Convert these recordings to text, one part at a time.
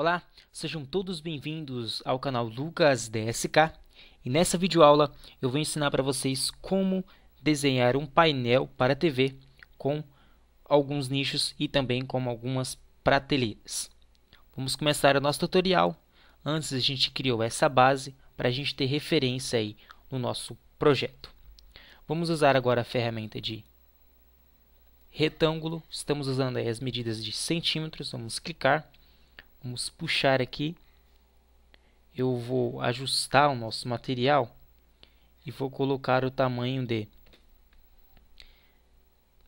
Olá, sejam todos bem-vindos ao canal Lucas DSK e nessa videoaula eu vou ensinar para vocês como desenhar um painel para TV com alguns nichos e também com algumas prateleiras. Vamos começar o nosso tutorial. Antes a gente criou essa base para a gente ter referência aí no nosso projeto. Vamos usar agora a ferramenta de retângulo. Estamos usando as medidas de centímetros. Vamos clicar Vamos puxar aqui. Eu vou ajustar o nosso material e vou colocar o tamanho de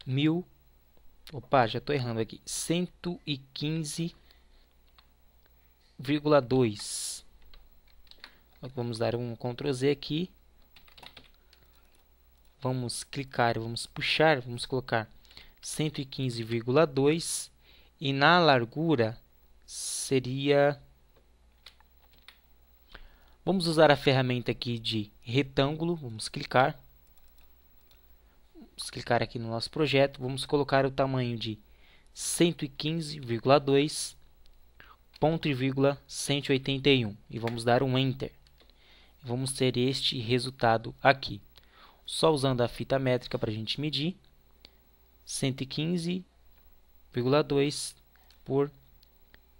mil. Opa, já estou errando aqui. 115,2. Vamos dar um Ctrl Z aqui. Vamos clicar, vamos puxar, vamos colocar 115,2 e na largura seria... Vamos usar a ferramenta aqui de retângulo, vamos clicar. Vamos clicar aqui no nosso projeto, vamos colocar o tamanho de 115,2 ponto e vírgula 181 e vamos dar um enter. Vamos ter este resultado aqui. Só usando a fita métrica para a gente medir, 115,2 por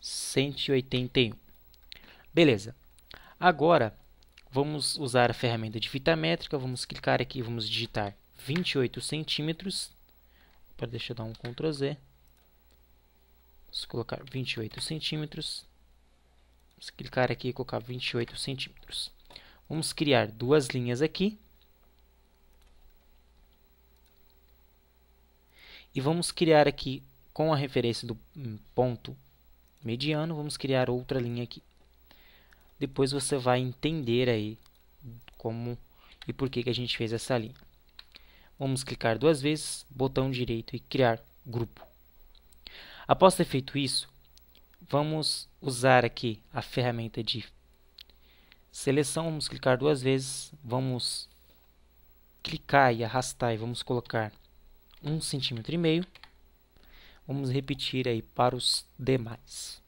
181. Beleza. Agora, vamos usar a ferramenta de fita métrica, vamos clicar aqui, vamos digitar 28 centímetros. Deixa eu dar um Ctrl Z. Vamos colocar 28 centímetros. Vamos clicar aqui e colocar 28 centímetros. Vamos criar duas linhas aqui. E vamos criar aqui, com a referência do hum, ponto mediano, vamos criar outra linha aqui. Depois você vai entender aí como e por que, que a gente fez essa linha. Vamos clicar duas vezes, botão direito e criar grupo. Após ter feito isso, vamos usar aqui a ferramenta de seleção, vamos clicar duas vezes, vamos clicar e arrastar e vamos colocar um centímetro e meio Vamos repetir aí para os demais.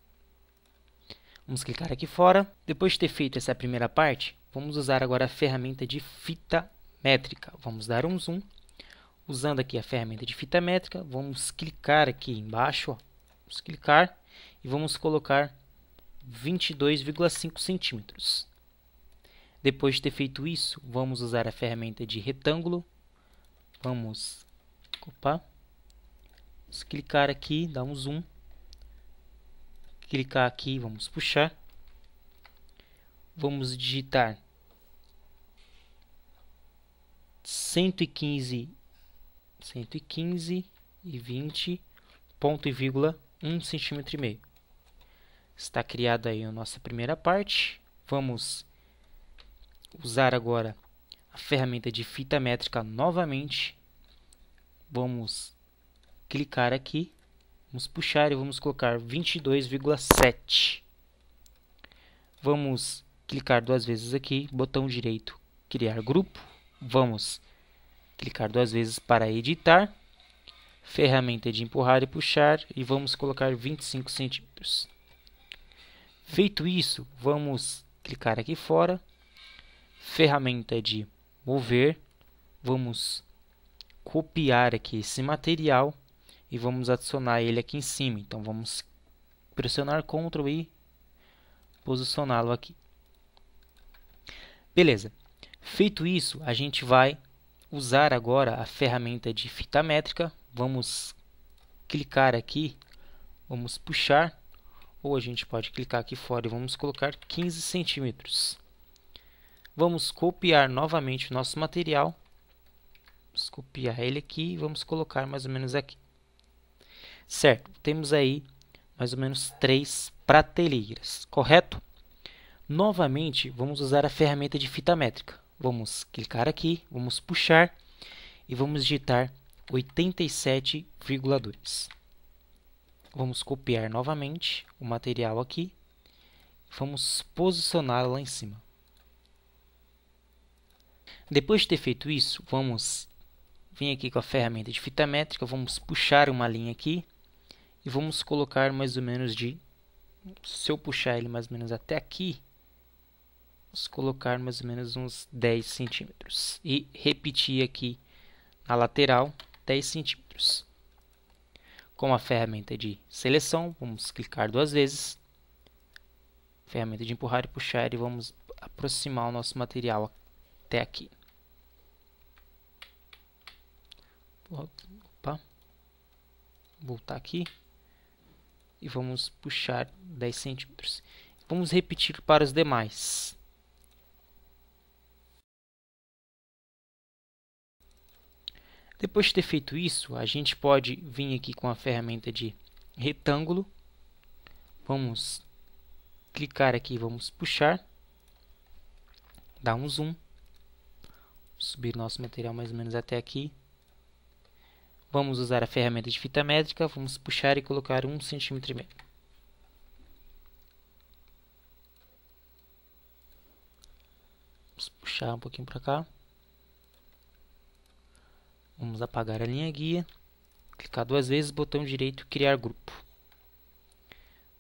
Vamos clicar aqui fora. Depois de ter feito essa primeira parte, vamos usar agora a ferramenta de fita métrica. Vamos dar um zoom. Usando aqui a ferramenta de fita métrica, vamos clicar aqui embaixo. Ó. Vamos clicar e vamos colocar 22,5 centímetros. Depois de ter feito isso, vamos usar a ferramenta de retângulo. Vamos opa, clicar aqui, dar um zoom. Clicar aqui, vamos puxar. Vamos digitar 115 115 e 20 ponto e vírgula 1 centímetro e meio. Está criada aí a nossa primeira parte. Vamos usar agora a ferramenta de fita métrica novamente. Vamos clicar aqui, vamos puxar e vamos colocar 22,7. Vamos clicar duas vezes aqui, botão direito, criar grupo. Vamos clicar duas vezes para editar. Ferramenta de empurrar e puxar e vamos colocar 25 centímetros. Feito isso, vamos clicar aqui fora. Ferramenta de mover. Vamos copiar aqui esse material e vamos adicionar ele aqui em cima. Então vamos pressionar Ctrl e posicioná-lo aqui. Beleza. Feito isso, a gente vai usar agora a ferramenta de fita métrica. Vamos clicar aqui, vamos puxar, ou a gente pode clicar aqui fora e vamos colocar 15 centímetros. Vamos copiar novamente o nosso material. Vamos copiar ele aqui e vamos colocar mais ou menos aqui. Certo, temos aí mais ou menos três prateleiras, correto? Novamente, vamos usar a ferramenta de fita métrica. Vamos clicar aqui, vamos puxar e vamos digitar 87,2. Vamos copiar novamente o material aqui. Vamos posicionar lá em cima. Depois de ter feito isso, vamos vir aqui com a ferramenta de fita métrica, vamos puxar uma linha aqui e vamos colocar mais ou menos de... Se eu puxar ele mais ou menos até aqui, vamos colocar mais ou menos uns 10 centímetros. E repetir aqui na lateral 10 centímetros. Com a ferramenta de seleção, vamos clicar duas vezes. Ferramenta de empurrar e puxar e vamos aproximar o nosso material até aqui. Opa. Voltar aqui e vamos puxar 10 centímetros. Vamos repetir para os demais. Depois de ter feito isso, a gente pode vir aqui com a ferramenta de retângulo. Vamos clicar aqui, vamos puxar. Dar um zoom. Subir nosso material mais ou menos até aqui. Vamos usar a ferramenta de fita métrica, vamos puxar e colocar um cm e meio. Vamos puxar um pouquinho para cá. Vamos apagar a linha guia. Clicar duas vezes, botão direito, criar grupo.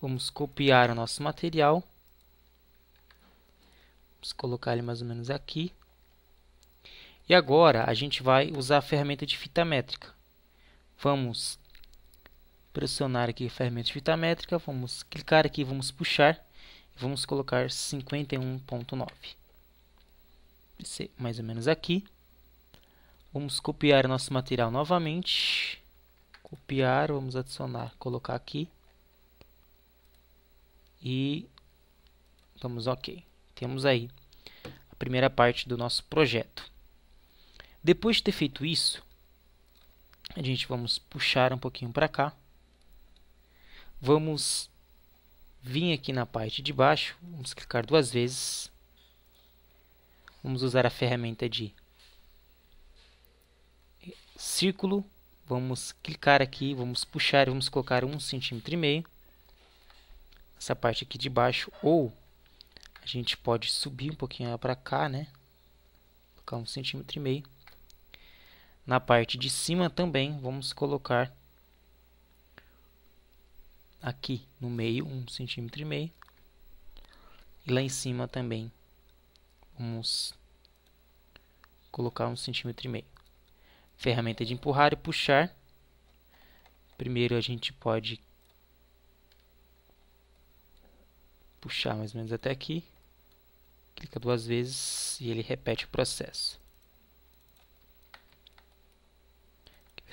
Vamos copiar o nosso material. Vamos colocar ele mais ou menos aqui. E agora a gente vai usar a ferramenta de fita métrica. Vamos pressionar aqui a fita fitamétrica, vamos clicar aqui, vamos puxar e vamos colocar 51.9. Mais ou menos aqui. Vamos copiar nosso material novamente. Copiar, vamos adicionar, colocar aqui. E vamos OK. Temos aí a primeira parte do nosso projeto. Depois de ter feito isso, a gente vamos puxar um pouquinho para cá. Vamos vir aqui na parte de baixo, vamos clicar duas vezes. Vamos usar a ferramenta de círculo. Vamos clicar aqui, vamos puxar, vamos colocar um centímetro e meio. Essa parte aqui de baixo, ou a gente pode subir um pouquinho para cá, né? Colocar um centímetro e meio na parte de cima também vamos colocar aqui no meio, um centímetro e meio. E lá em cima também vamos colocar um centímetro e meio. Ferramenta de empurrar e puxar. Primeiro a gente pode puxar mais ou menos até aqui. Clica duas vezes e ele repete o processo.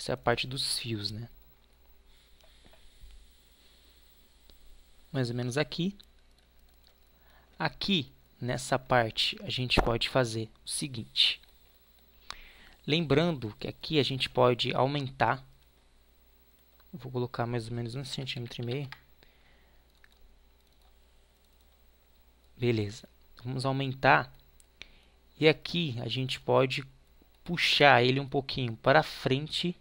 Essa é a parte dos fios, né? Mais ou menos aqui. Aqui, nessa parte, a gente pode fazer o seguinte. Lembrando que aqui a gente pode aumentar. Vou colocar mais ou menos um centímetro e meio. Beleza. Vamos aumentar. E aqui a gente pode puxar ele um pouquinho para frente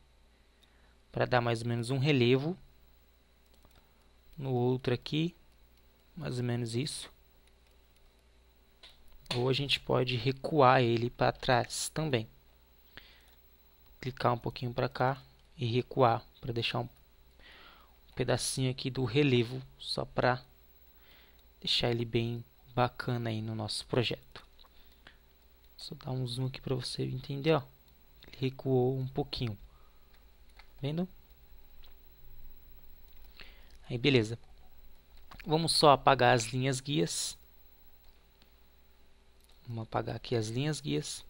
para dar mais ou menos um relevo. No outro aqui, mais ou menos isso. Ou a gente pode recuar ele para trás também. Clicar um pouquinho para cá e recuar para deixar um pedacinho aqui do relevo só para deixar ele bem bacana aí no nosso projeto. Só dar um zoom aqui para você entender, ó. Ele recuou um pouquinho vendo? Aí, beleza. Vamos só apagar as linhas guias. Vamos apagar aqui as linhas guias.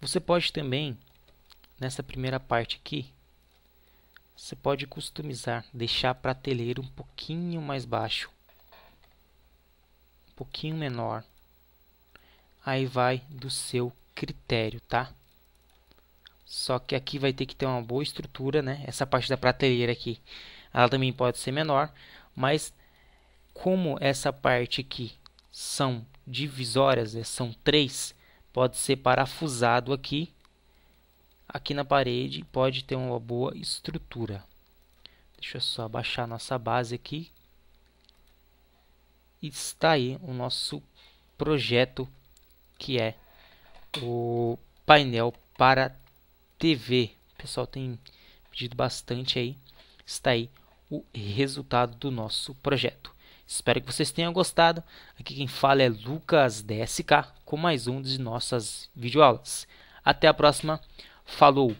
Você pode também, nessa primeira parte aqui, você pode customizar, deixar a prateleira um pouquinho mais baixo, um pouquinho menor aí vai do seu critério, tá? Só que aqui vai ter que ter uma boa estrutura, né? Essa parte da prateleira aqui, ela também pode ser menor, mas como essa parte aqui são divisórias, né? são três, pode ser parafusado aqui, aqui na parede, pode ter uma boa estrutura. Deixa eu só abaixar nossa base aqui. E está aí o nosso projeto que é o painel para TV. O pessoal tem pedido bastante aí. Está aí o resultado do nosso projeto. Espero que vocês tenham gostado. Aqui quem fala é Lucas DSK com mais um de nossas videoaulas. Até a próxima. Falou!